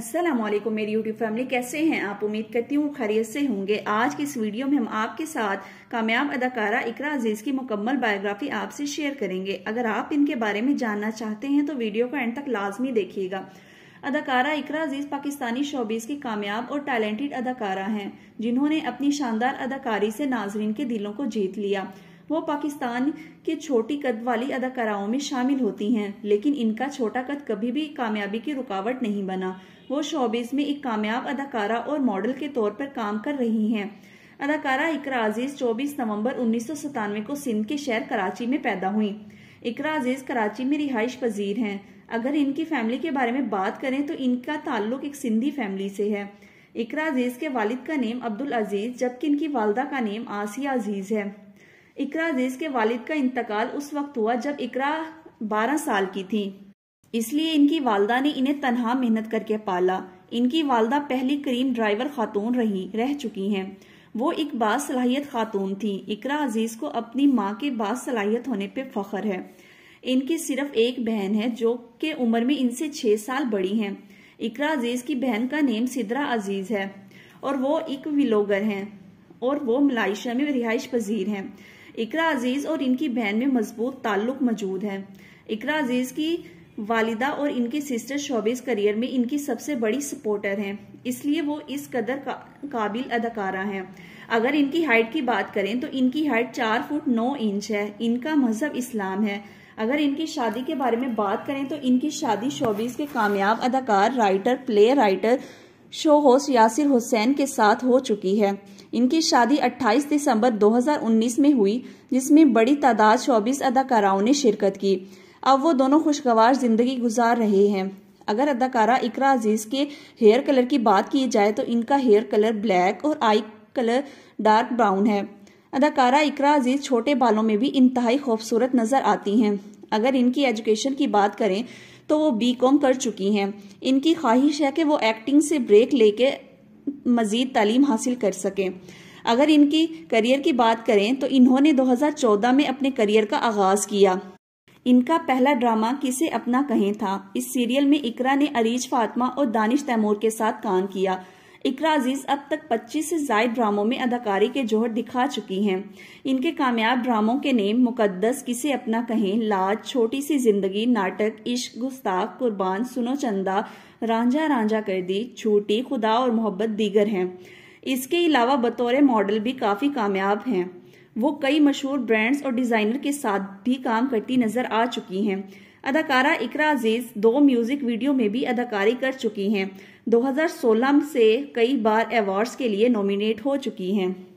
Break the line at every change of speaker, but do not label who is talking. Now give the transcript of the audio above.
असलम मेरी YouTube family कैसे हैं आप उम्मीद करती हूँ खैरियत से होंगे आज की इस वीडियो में हम आपके साथ कामयाब अदाकारा इकरा अजीज़ की मुकम्मल बायोग्राफी आपसे शेयर करेंगे अगर आप इनके बारे में जानना चाहते हैं तो वीडियो को एंड तक लाजमी देखिएगा अदाकारा इकरा अजीज पाकिस्तानी शोबीज की कामयाब और टैलेंटेड अदाकारा हैं जिन्होंने अपनी शानदार अदाकारी से नाजरीन के दिलों को जीत लिया वो पाकिस्तान के छोटी कद वाली अदाकाराओं में शामिल होती हैं लेकिन इनका छोटा कद कभी भी कामयाबी की रुकावट नहीं बना वो शोबिस में एक कामयाब अदाकारा और मॉडल के तौर पर काम कर रही हैं अदाकारा इकरा अजीज चौबीस नवम्बर उन्नीस को सिंध के शहर कराची में पैदा हुई इकरा अजीज कराची में रिहाइश पजीर हैं अगर इनकी फैमिली के बारे में बात करें तो इनका ताल्लुक एक सिंधी फैमिली से है इकरा अजीज के वालिद का नेम अब्दुल अजीज जबकि इनकी वालदा का नेम आसिया अजीज है इकरा अजीज के वालिद का इंतकाल उस वक्त हुआ जब इकरा बारह साल की थी इसलिए इनकी वालदा ने इन्हें तनहा मेहनत करके पाला इनकी वालदा पहली करीम ड्राइवर खातून रही रह चुकी हैं वो एक बासलाहियत खातून थी इकरा अजीज को अपनी माँ के बासलाहियत होने पर फख्र है इनकी सिर्फ एक बहन है जो के उम्र में इनसे छह साल बड़ी हैं इकरा अजीज की बहन का नेम सिदरा अजीज है और वो एक विलोगर है और वो मलाइशिया में रिहाइश पजीर है इकरा अजीज और इनकी बहन में मजबूत ताल्लुक मौजूद है इकरा अजीज की वालिदा और इनके सिस्टर शोबिस करियर में इनकी सबसे बड़ी सपोर्टर हैं इसलिए वो इस कदर का, काबिल अदाकारा हैं अगर इनकी हाइट की बात करें तो इनकी हाइट चार फुट नौ इंच है इनका मजहब इस्लाम है अगर इनकी शादी के बारे में बात करें तो इनकी शादी शोबिस के कामयाब अदाकार writer play writer show host Yasir Hussain के साथ हो चुकी है इनकी शादी 28 दिसंबर 2019 में हुई जिसमें बड़ी तादाद चौबीस अदाकाराओं ने शिरकत की अब वो दोनों खुशगवार जिंदगी गुजार रहे हैं अगर अदाकारा इकरा अजीज के हेयर कलर की बात की जाए तो इनका हेयर कलर ब्लैक और आई कलर डार्क ब्राउन है अदाकारा इकरा अजीज छोटे बालों में भी इंतहाई खूबसूरत नजर आती हैं अगर इनकी एजुकेशन की बात करें तो वो बी कॉम कर चुकी हैं इनकी ख्वाहिश है कि वो एक्टिंग से ब्रेक लेके मज़ीद तालीम हासिल कर सकें अगर इनकी करियर की बात करें तो इन्होंने 2014 में अपने करियर का आगाज़ किया इनका पहला ड्रामा किसे अपना कहें था इस सीरियल में इकरा ने अरीज फातिमा और दानिश तैमूर के साथ काम किया इकरा अजीज अब तक 25 से जायद ड्रामों में अदाकारी के जोहर दिखा चुकी हैं इनके कामयाब ड्रामों के नेम मुकद्दस किसे अपना कहें लाज छोटी सी जिंदगी नाटक इश्क गुस्ताख कुर्बान सुनो चंदा रांझा रांझा कर दी छूटी खुदा और मोहब्बत दीगर हैं इसके अलावा बतौर मॉडल भी काफ़ी कामयाब हैं वो कई मशहूर ब्रांड्स और डिज़ाइनर के साथ भी काम करती नज़र आ चुकी हैं अदाकारा इकरा अजीज दो म्यूजिक वीडियो में भी अदाकारी कर चुकी हैं 2016 से कई बार अवार्ड्स के लिए नॉमिनेट हो चुकी हैं